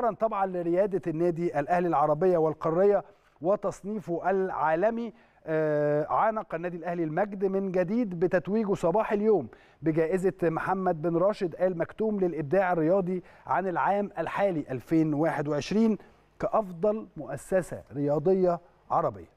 شكرا طبعا لرياده النادي الاهلي العربيه والقاريه وتصنيفه العالمي آه، عانق النادي الاهلي المجد من جديد بتتويجه صباح اليوم بجائزه محمد بن راشد ال مكتوم للابداع الرياضي عن العام الحالي 2021 كافضل مؤسسه رياضيه عربيه.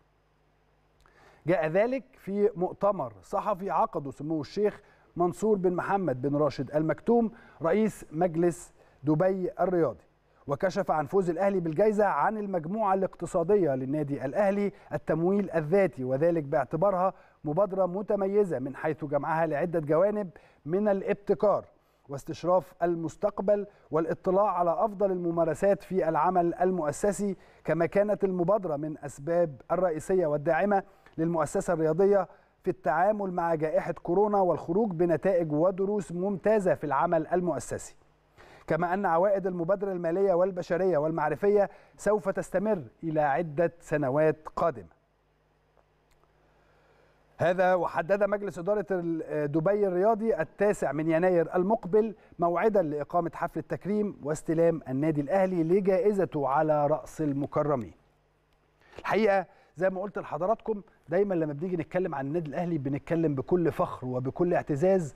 جاء ذلك في مؤتمر صحفي عقده سمو الشيخ منصور بن محمد بن راشد المكتوم رئيس مجلس دبي الرياضي. وكشف عن فوز الأهلي بالجائزة عن المجموعة الاقتصادية للنادي الأهلي التمويل الذاتي وذلك باعتبارها مبادرة متميزة من حيث جمعها لعدة جوانب من الابتكار واستشراف المستقبل والاطلاع على افضل الممارسات في العمل المؤسسي كما كانت المبادره من اسباب الرئيسيه والداعمه للمؤسسه الرياضيه في التعامل مع جائحه كورونا والخروج بنتائج ودروس ممتازه في العمل المؤسسي كما أن عوائد المبادرة المالية والبشرية والمعرفية سوف تستمر إلى عدة سنوات قادمة هذا وحدد مجلس إدارة دبي الرياضي التاسع من يناير المقبل موعدا لإقامة حفل التكريم واستلام النادي الأهلي لجائزته على رأس المكرمين الحقيقة زي ما قلت لحضراتكم دايما لما بنيجي نتكلم عن النادي الأهلي بنتكلم بكل فخر وبكل اعتزاز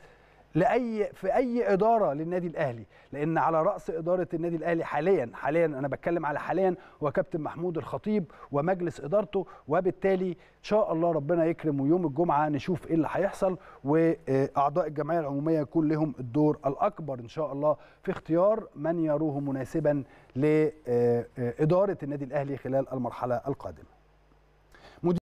لاي في اي اداره للنادي الاهلي لان على راس اداره النادي الاهلي حاليا حاليا انا بتكلم على حاليا هو كابتن محمود الخطيب ومجلس ادارته وبالتالي ان شاء الله ربنا يكرم ويوم الجمعه نشوف ايه اللي هيحصل واعضاء الجمعيه العموميه يكون لهم الدور الاكبر ان شاء الله في اختيار من يروه مناسبا لاداره النادي الاهلي خلال المرحله القادمه